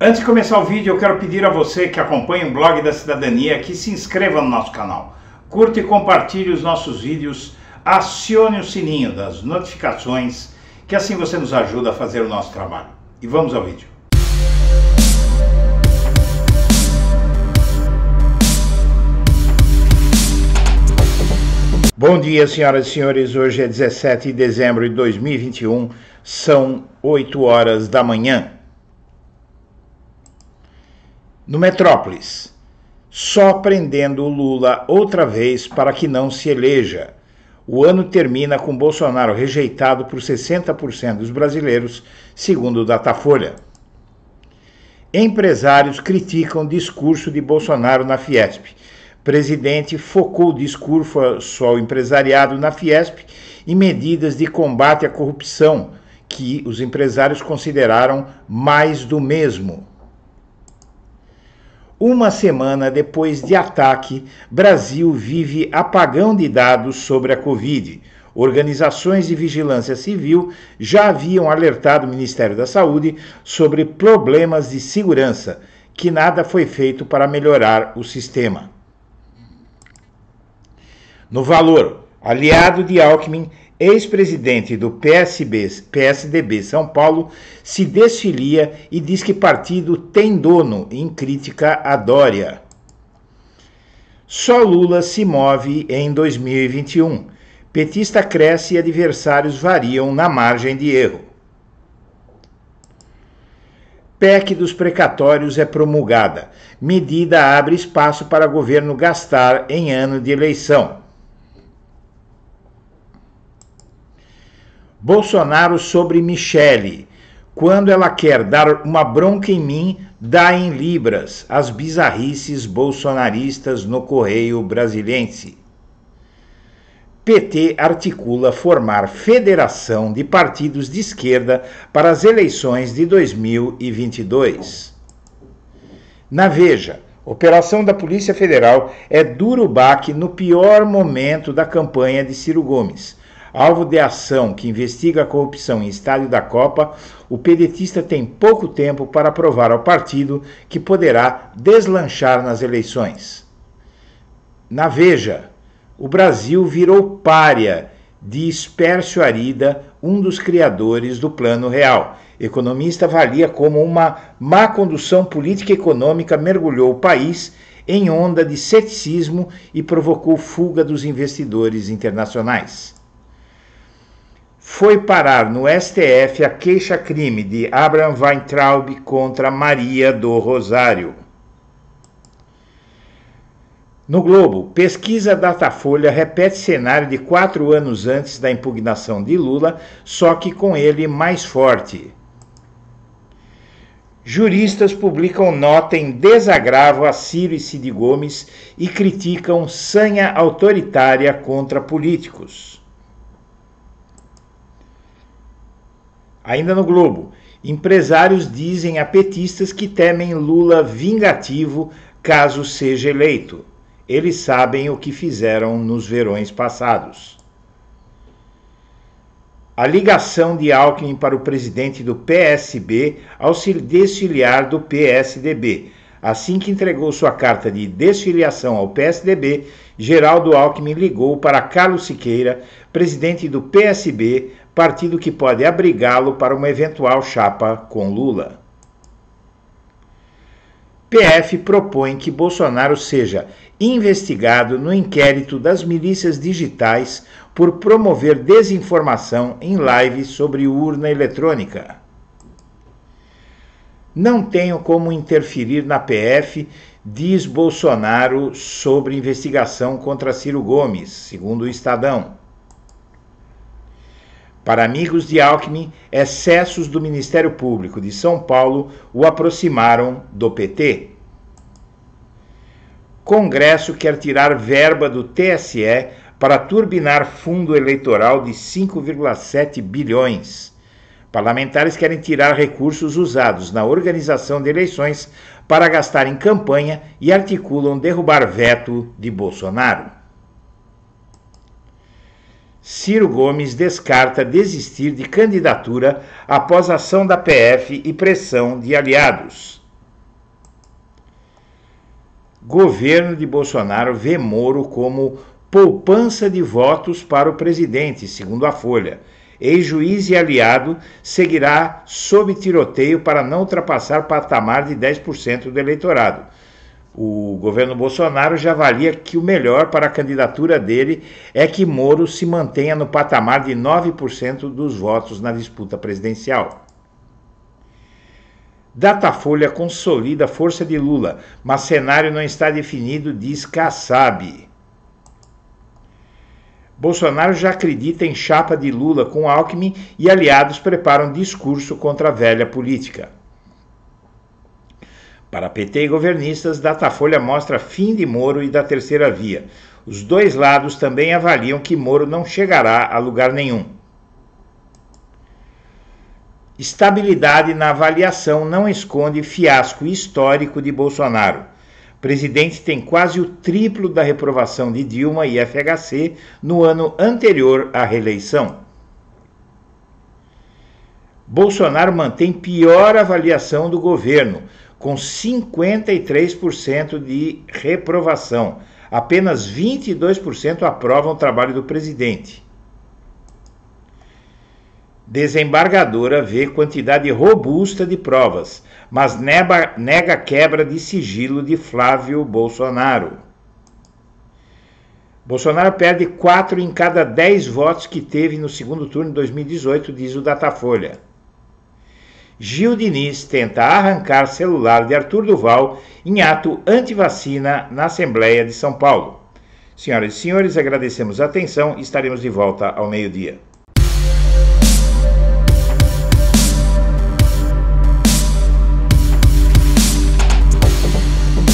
Antes de começar o vídeo, eu quero pedir a você que acompanha o blog da cidadania que se inscreva no nosso canal, curta e compartilhe os nossos vídeos, acione o sininho das notificações, que assim você nos ajuda a fazer o nosso trabalho. E vamos ao vídeo. Bom dia, senhoras e senhores. Hoje é 17 de dezembro de 2021, são 8 horas da manhã no Metrópolis, só prendendo o Lula outra vez para que não se eleja. O ano termina com Bolsonaro rejeitado por 60% dos brasileiros, segundo o Datafolha. Empresários criticam discurso de Bolsonaro na Fiesp. Presidente focou o discurso ao empresariado na Fiesp e medidas de combate à corrupção, que os empresários consideraram mais do mesmo. Uma semana depois de ataque, Brasil vive apagão de dados sobre a Covid. Organizações de vigilância civil já haviam alertado o Ministério da Saúde sobre problemas de segurança, que nada foi feito para melhorar o sistema. No valor, aliado de Alckmin ex-presidente do PSB, PSDB São Paulo, se desfilia e diz que partido tem dono em crítica a Dória. Só Lula se move em 2021. Petista cresce e adversários variam na margem de erro. PEC dos precatórios é promulgada. Medida abre espaço para governo gastar em ano de eleição. Bolsonaro sobre Michele. Quando ela quer dar uma bronca em mim, dá em libras as bizarrices bolsonaristas no Correio Brasilense. PT articula formar federação de partidos de esquerda para as eleições de 2022. Na Veja, operação da Polícia Federal é duro baque no pior momento da campanha de Ciro Gomes alvo de ação que investiga a corrupção em estádio da Copa, o pedetista tem pouco tempo para provar ao partido que poderá deslanchar nas eleições. Na Veja, o Brasil virou párea de Espércio Arida, um dos criadores do Plano Real. Economista avalia como uma má condução política e econômica mergulhou o país em onda de ceticismo e provocou fuga dos investidores internacionais foi parar no STF a queixa-crime de Abraham Weintraub contra Maria do Rosário. No Globo, pesquisa Datafolha repete cenário de quatro anos antes da impugnação de Lula, só que com ele mais forte. Juristas publicam nota em desagravo a Ciro e Cid Gomes e criticam sanha autoritária contra políticos. Ainda no Globo, empresários dizem a petistas que temem Lula vingativo caso seja eleito. Eles sabem o que fizeram nos verões passados. A ligação de Alckmin para o presidente do PSB ao se desfiliar do PSDB. Assim que entregou sua carta de desfiliação ao PSDB, Geraldo Alckmin ligou para Carlos Siqueira, presidente do PSB, partido que pode abrigá-lo para uma eventual chapa com Lula. PF propõe que Bolsonaro seja investigado no inquérito das milícias digitais por promover desinformação em live sobre urna eletrônica. Não tenho como interferir na PF, diz Bolsonaro sobre investigação contra Ciro Gomes, segundo o Estadão. Para amigos de Alckmin, excessos do Ministério Público de São Paulo o aproximaram do PT. Congresso quer tirar verba do TSE para turbinar fundo eleitoral de 5,7 bilhões. Parlamentares querem tirar recursos usados na organização de eleições para gastar em campanha e articulam derrubar veto de Bolsonaro. Ciro Gomes descarta desistir de candidatura após ação da PF e pressão de aliados. Governo de Bolsonaro vê Moro como poupança de votos para o presidente, segundo a Folha. Ex-juiz e aliado seguirá sob tiroteio para não ultrapassar patamar de 10% do eleitorado o governo Bolsonaro já avalia que o melhor para a candidatura dele é que Moro se mantenha no patamar de 9% dos votos na disputa presidencial. Datafolha consolida a força de Lula, mas cenário não está definido, diz Kassab. Bolsonaro já acredita em chapa de Lula com Alckmin e aliados preparam discurso contra a velha política. Para PT e governistas, Datafolha mostra fim de Moro e da terceira via. Os dois lados também avaliam que Moro não chegará a lugar nenhum. Estabilidade na avaliação não esconde fiasco histórico de Bolsonaro. presidente tem quase o triplo da reprovação de Dilma e FHC no ano anterior à reeleição. Bolsonaro mantém pior avaliação do governo com 53% de reprovação. Apenas 22% aprovam o trabalho do presidente. Desembargadora vê quantidade robusta de provas, mas nega quebra de sigilo de Flávio Bolsonaro. Bolsonaro perde 4 em cada 10 votos que teve no segundo turno de 2018, diz o Datafolha. Gil Diniz tenta arrancar celular de Arthur Duval em ato antivacina na Assembleia de São Paulo. Senhoras e senhores, agradecemos a atenção e estaremos de volta ao meio-dia.